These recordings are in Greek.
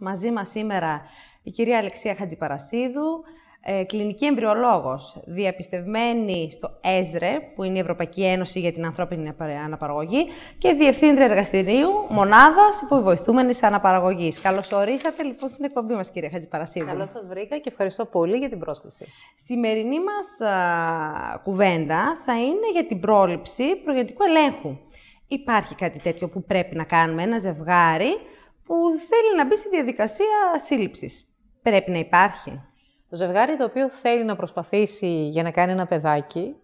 Μαζί μας σήμερα η κυρία Αλεξία Χατζηπαρασίδου, ε, κλινική εμβριολόγος, διαπιστευμένη στο ΕΣΡΕ, που είναι η Ευρωπαϊκή Ένωση για την Ανθρώπινη Αναπαραγωγή, και διευθύντρια εργαστηρίου μονάδας υποβοηθούμενης αναπαραγωγής. Καλώς ορίσατε λοιπόν στην εκπομπή μας, κυρία Χατζηπαρασίδου. Καλώς σας βρήκα και ευχαριστώ πολύ για την πρόσκληση. Σημερινή μας κουβέντα θα είναι για την πρόληψη προγεννητικού ελέγχου. Υπάρχει κάτι τέτοιο που πρέπει να κάνουμε ένα ζευγάρι που θέλει να μπει στη διαδικασία σύλληψης. Πρέπει να υπάρχει. Το ζευγάρι το οποίο θέλει να προσπαθήσει για να κάνει ένα παιδάκι,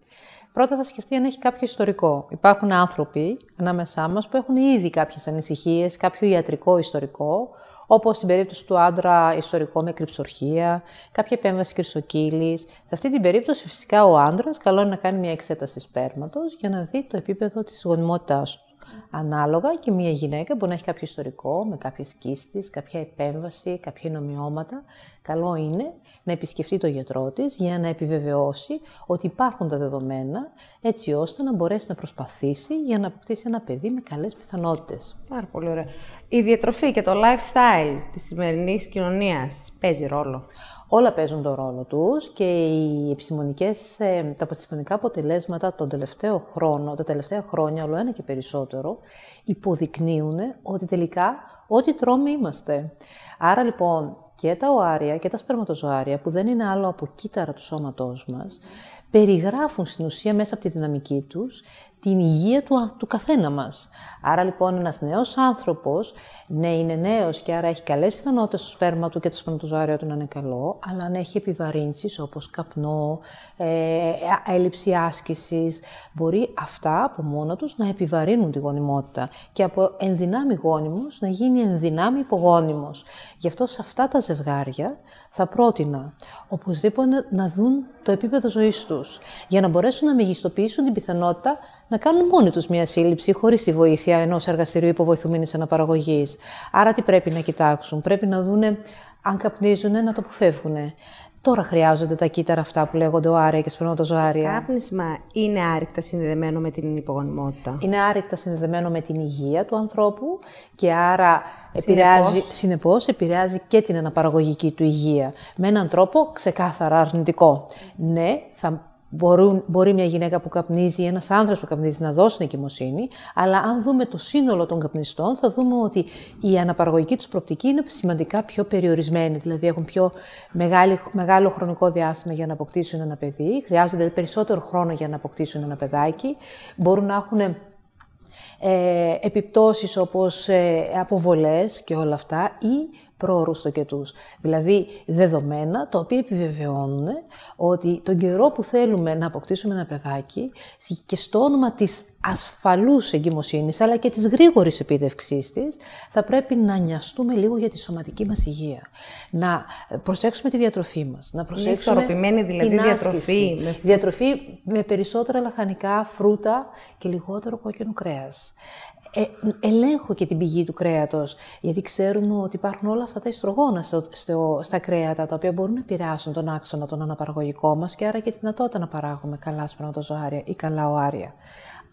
πρώτα θα σκεφτεί αν έχει κάποιο ιστορικό. Υπάρχουν άνθρωποι ανάμεσά μας που έχουν ήδη κάποιες ανησυχίες, κάποιο ιατρικό ιστορικό, όπως στην περίπτωση του άντρα ιστορικό με κρυψορχία, κάποια επέμβαση κρυσοκύλης. Σε αυτή την περίπτωση φυσικά ο άντρας καλό είναι να κάνει μια εξέταση σπέρματος για να δει το επίπεδο της γονιμότητάς του. Ανάλογα και μια γυναίκα μπορεί να έχει κάποιο ιστορικό, με κάποιες κίστες, κάποια επέμβαση, κάποια νομιώματα. Καλό είναι να επισκεφτεί το γιατρό της, για να επιβεβαιώσει ότι υπάρχουν τα δεδομένα, έτσι ώστε να μπορέσει να προσπαθήσει για να αποκτήσει ένα παιδί με καλές πιθανότητες. Πάρα πολύ ωραία. Η διατροφή και το lifestyle της σημερινής κοινωνίας. παίζει ρόλο. Όλα παίζουν τον ρόλο τους και οι επιστημονικές, ε, τα επιστημονικά αποτελέσματα τον τελευταίο χρόνο, τα τελευταία χρόνια, όλο ένα και περισσότερο, υποδεικνύουν ότι τελικά ό,τι τρώμε είμαστε. Άρα λοιπόν και τα οάρια και τα σπερματοζωάρια, που δεν είναι άλλο από κύτταρα του σώματός μας, περιγράφουν στην ουσία μέσα από τη δυναμική τους την υγεία του, καθένα μας. Άρα λοιπόν ένας νέος άνθρωπος, ναι είναι νέος και άρα έχει καλές πιθανότητες στο σπέρμα του και το σπίτι του να είναι καλό, αλλά αν έχει επιβαρύνσεις όπως καπνό, ε, έλλειψη άσκησης, μπορεί αυτά από μόνο τους να επιβαρύνουν τη γονιμότητα και από ενδυνάμει γόνιμος να γίνει ενδυνάμει υπογόνιμος. Γι' αυτό σε αυτά τα ζευγάρια θα πρότεινα οπωσδήποτε να δουν το επίπεδο ζωής τους για να μπορέσουν να μεγιστοποιήσουν την πιθανότητα να κάνουν μόνοι τους μια σύλληψη χωρίς τη βοήθεια ενός εργαστηρίου υποβοηθουμένης αναπαραγωγής. Άρα, τι πρέπει να κοιτάξουν, πρέπει να δούνε αν καπνίζουν να το αποφεύγουν. Τώρα χρειάζονται τα κύτταρα αυτά που λέγονται οάρια και σπερματοζωάρια. Το κάπνισμα είναι άρρηκτα συνδεδεμένο με την υπογονιμότητα. Είναι άρρηκτα συνδεδεμένο με την υγεία του ανθρώπου και άρα συνεπώς. επηρεάζει, συνεπώς, επηρεάζει και την αναπαραγωγική του υγεία. Με έναν τρόπο ξεκάθαρα αρνητικό. Ναι, θα Μπορούν, μπορεί μια γυναίκα που καπνίζει, ενας άντρας που καπνίζει να δώσει νοικιμοσυνη αλλά αν δούμε το σύνολο των καπνιστών, θα δούμε ότι η αναπαραγωγική τους προπτική είναι σημαντικά πιο περιορισμένη. Δηλαδή, έχουν πιο μεγάλο χρονικό διάστημα για να αποκτήσουν ένα παιδί, χρειάζονται δηλαδή περισσότερο χρόνο για να αποκτήσουν ένα παιδάκι, μπορούν να έχουν ε, επιπτώσεις όπως ε, αποβολές και όλα αυτά ή πρόωρους τοκετούς. Δηλαδή δεδομένα τα οποία επιβεβαιώνουν ότι τον καιρό που θέλουμε να αποκτήσουμε ένα παιδάκι και στο όνομα της ασφαλούς εγκυμοσύνης αλλά και της γρήγορης επίτευξής της θα πρέπει να νοιαστούμε λίγο για τη σωματική μας υγεία. Να προσέξουμε τη διατροφή μας. Να προσέξουμε ισορροπημένη δηλαδή την διατροφή. Με... Διατροφή με περισσότερα λαχανικά, φρούτα και λιγότερο κόκκινο κρέας. Ε, ελέγχω και την πηγή του κρέατος, γιατί ξέρουμε ότι υπάρχουν όλα αυτά τα ιστρογόνα στο, στο, στα κρέατα, τα οποία μπορούν να επηρεάσουν τον άξονα, τον αναπαραγωγικό μας και άρα και τη δυνατότητα να παράγουμε καλά ζωάρια ή καλά οάρια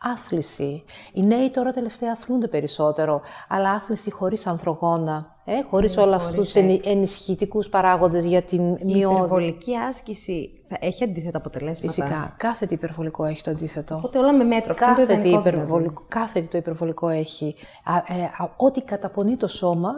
άθληση. Οι νέοι τώρα τελευταία αθλούνται περισσότερο, αλλά άθληση χωρίς ανθρωγόνα, ε, χωρίς ναι, όλα αυτούς τους ενισχυτικούς παράγοντες για την μειώδη. Η υπερβολική άσκηση θα έχει αντίθετα αποτελέσματα. Φυσικά. Κάθε τι υπερβολικό έχει το αντίθετο. Οπότε όλα με μέτρο. Κάθε το υπερβολικό, δηλαδή. κάθε το υπερβολικό έχει. Ε, ό,τι καταπονεί το σώμα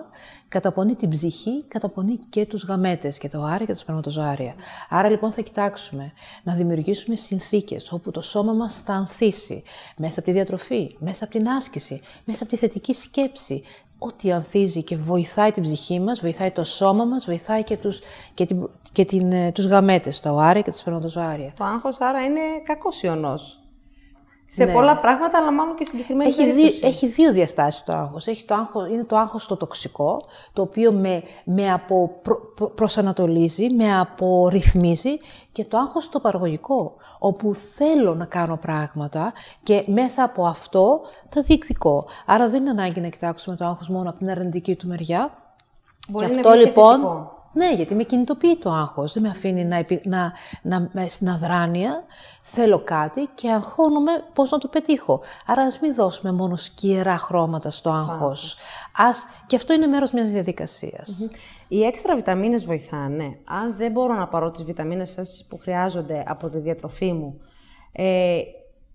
καταπονεί την ψυχή, καταπονεί και τους γαμέτες, και το άρα και τα σπερματοζάρια. Άρα λοιπόν θα κοιτάξουμε να δημιουργήσουμε συνθήκες όπου το σώμα μας θα ανθίσει μέσα από τη διατροφή, μέσα από την άσκηση, μέσα από τη θετική σκέψη, ό,τι ανθίζει και βοηθάει την ψυχή μας, βοηθάει το σώμα μας, βοηθάει και τους, και την, ε, τους γαμέτες, τα οάρια και τα σπερματοζάρια. Το άγχος άρα είναι κακός ιονός σε ναι. πολλά πράγματα, αλλά μάλλον και συγκεκριμένα. έχει έχει δύο διαστάσεις το άγχος. το άγχος. Είναι το άγχος το τοξικό, το οποίο με, με απο, προσανατολίζει, με απορριθμίζει και το άγχος το παραγωγικό, όπου θέλω να κάνω πράγματα και μέσα από αυτό τα διεκδικώ. Άρα δεν είναι ανάγκη να κοιτάξουμε το άγχος μόνο από την αρνητική του μεριά. Μπορεί και να αυτό λοιπόν, ναι, γιατί με κινητοποιεί το άγχος, δεν με αφήνει να, επι... να, αδράνεια. Θέλω κάτι και αγχώνομαι πώς να το πετύχω. Άρα ας μην δώσουμε μόνο σκιερά χρώματα στο άγχος. Και αυτό είναι μέρος μιας διαδικασίας. Mm-hmm. Οι έξτρα βιταμίνες βοηθάνε. Ναι. Αν δεν μπορώ να πάρω τις βιταμίνες που χρειάζονται από τη διατροφή μου, ε,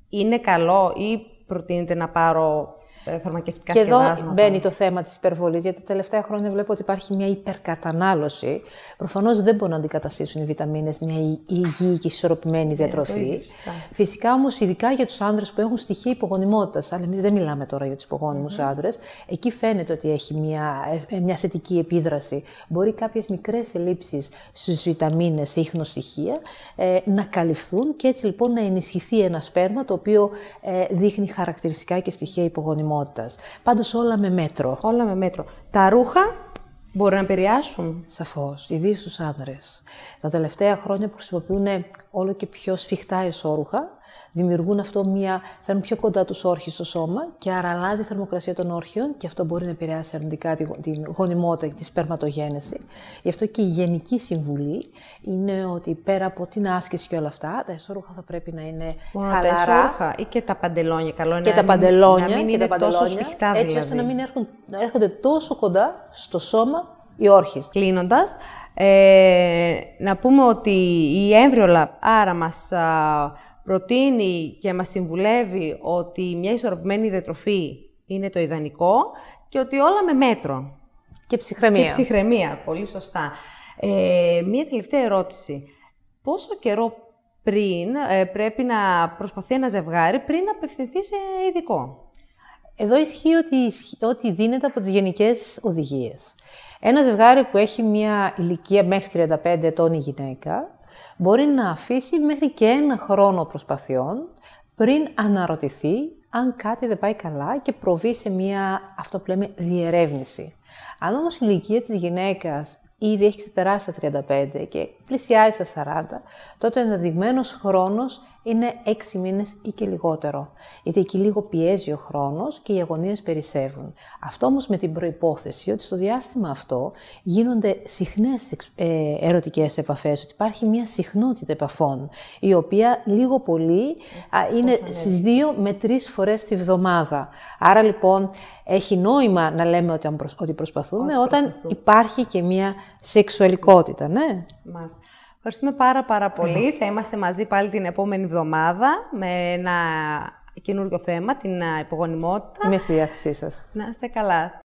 είναι καλό ή προτείνετε να πάρω ε, φαρμακευτικά και σκευάσματα. εδώ μπαίνει το θέμα της υπερβολής, γιατί τα τελευταία χρόνια βλέπω ότι υπάρχει μια υπερκατανάλωση. Προφανώς δεν μπορούν να αντικαταστήσουν οι βιταμίνες μια υγιή και ισορροπημένη ναι, διατροφή. φυσικά. φυσικά όμως ειδικά για τους άνδρες που έχουν στοιχεία υπογονιμότητας, αλλά εμείς δεν μιλάμε τώρα για τους υπογόνιμους mm-hmm. άνδρες, εκεί φαίνεται ότι έχει μια, ε, ε, μια θετική επίδραση. Μπορεί κάποιες μικρές ελλείψεις στις βιταμίνε σε στοιχεία ε, να καλυφθούν και έτσι λοιπόν να ενισχυθεί ένα σπέρμα το οποίο ε, δείχνει χαρακτηριστικά και στοιχεία υπογονιμότητας. Πάντω, Πάντως όλα με μέτρο. Όλα με μέτρο. Τα ρούχα μπορούν να επηρεάσουν. Σαφώς, ιδίως στους άντρε. Τα τελευταία χρόνια που χρησιμοποιούν ε, όλο και πιο σφιχτά εσόρουχα, δημιουργούν αυτό μια. φέρνουν πιο κοντά τους όρχες στο σώμα και άρα αλλάζει η θερμοκρασία των όρχεων και αυτό μπορεί να επηρεάσει αρνητικά την γονιμότητα και τη σπερματογένεση. Γι' αυτό και η γενική συμβουλή είναι ότι πέρα από την άσκηση και όλα αυτά, τα εσόρουχα θα πρέπει να είναι Μόνο χαλαρά. Τα εσόρουχα ή και τα παντελόνια. Καλό είναι και να τα παντελόνια. Να μην είναι τόσο σφιχτά, δηλαδή. Έτσι ώστε να δηλαδή. μην έρχονται, έρχονται τόσο κοντά στο σώμα οι Κλείνοντας, ε, να πούμε ότι η έμβριολα άρα μας προτείνει και μας συμβουλεύει ότι μια ισορροπημένη διατροφή είναι το ιδανικό και ότι όλα με μέτρο. Και ψυχραιμία. Και ψυχραιμία, πολύ σωστά. Ε, μια τελευταία ερώτηση. Πόσο καιρό πριν ε, πρέπει να προσπαθεί ένα ζευγάρι πριν να απευθυνθεί σε ειδικό. Εδώ ισχύει ότι, ότι δίνεται από τις γενικές οδηγίες. Ένα ζευγάρι που έχει μια ηλικία μέχρι 35 ετών η γυναίκα μπορεί να αφήσει μέχρι και ένα χρόνο προσπαθειών πριν αναρωτηθεί αν κάτι δεν πάει καλά και προβεί σε μια, αυτό που λέμε, διερεύνηση. Αν όμως η ηλικία της γυναίκας ήδη έχει ξεπεράσει τα 35 και πλησιάζει στα 40, τότε ο ενδεδειγμένος χρόνος είναι έξι μήνες ή και λιγότερο. Γιατί εκεί λίγο πιέζει ο χρόνος και οι αγωνίες περισσεύουν. Αυτό όμως με την προϋπόθεση ότι στο διάστημα αυτό γίνονται συχνές ε, ερωτικές επαφές, ότι υπάρχει μια συχνότητα επαφών, η οποία λίγο πολύ ε, είναι στις δύο με 3 φορές τη βδομάδα. Άρα λοιπόν έχει νόημα να λέμε ότι, ότι προσπαθούμε όταν υπάρχει και μια σεξουαλικότητα, ναι. Μάλιστα. Ευχαριστούμε πάρα πάρα πολύ. Θα είμαστε μαζί πάλι την επόμενη εβδομάδα με ένα καινούριο θέμα, την υπογονιμότητα. Είμαι στη διάθεσή σας. Να είστε καλά.